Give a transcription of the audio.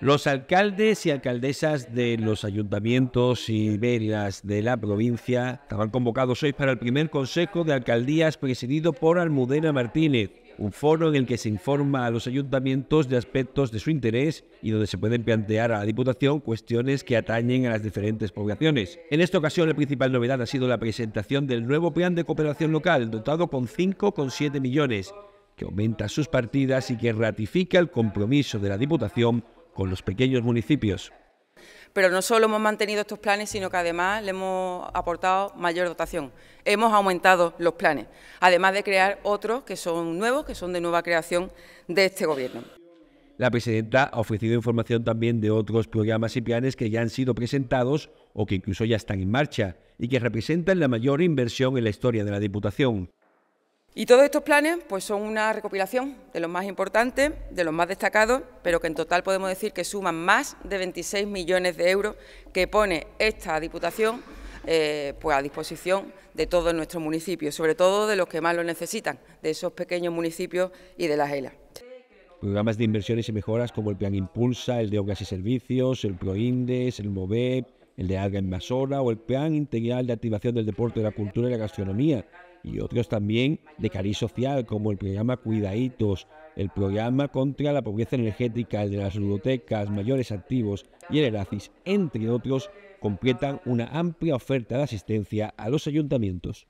Los alcaldes y alcaldesas de los ayuntamientos y velas de la provincia estaban convocados hoy para el primer Consejo de Alcaldías presidido por Almudena Martínez, un foro en el que se informa a los ayuntamientos de aspectos de su interés y donde se pueden plantear a la Diputación cuestiones que atañen a las diferentes poblaciones. En esta ocasión, la principal novedad ha sido la presentación del nuevo Plan de Cooperación Local, dotado con 5,7 millones, que aumenta sus partidas y que ratifica el compromiso de la Diputación con los pequeños municipios. Pero no solo hemos mantenido estos planes, sino que además le hemos aportado mayor dotación. Hemos aumentado los planes, además de crear otros que son nuevos, que son de nueva creación de este Gobierno. La presidenta ha ofrecido información también de otros programas y planes que ya han sido presentados o que incluso ya están en marcha y que representan la mayor inversión en la historia de la Diputación. Y todos estos planes pues, son una recopilación de los más importantes, de los más destacados, pero que en total podemos decir que suman más de 26 millones de euros que pone esta Diputación eh, pues, a disposición de todos nuestros municipios, sobre todo de los que más lo necesitan, de esos pequeños municipios y de las ELA. Programas de inversiones y mejoras como el Plan Impulsa, el de Obras y Servicios, el ProIndes, el MOVEP, el de Alga Invasora o el Plan Integral de Activación del Deporte, la Cultura y la Gastronomía, y otros también de cariz social, como el programa Cuidaditos, el programa contra la pobreza energética, el de las ludotecas, mayores activos y el ERACIS, entre otros, completan una amplia oferta de asistencia a los ayuntamientos.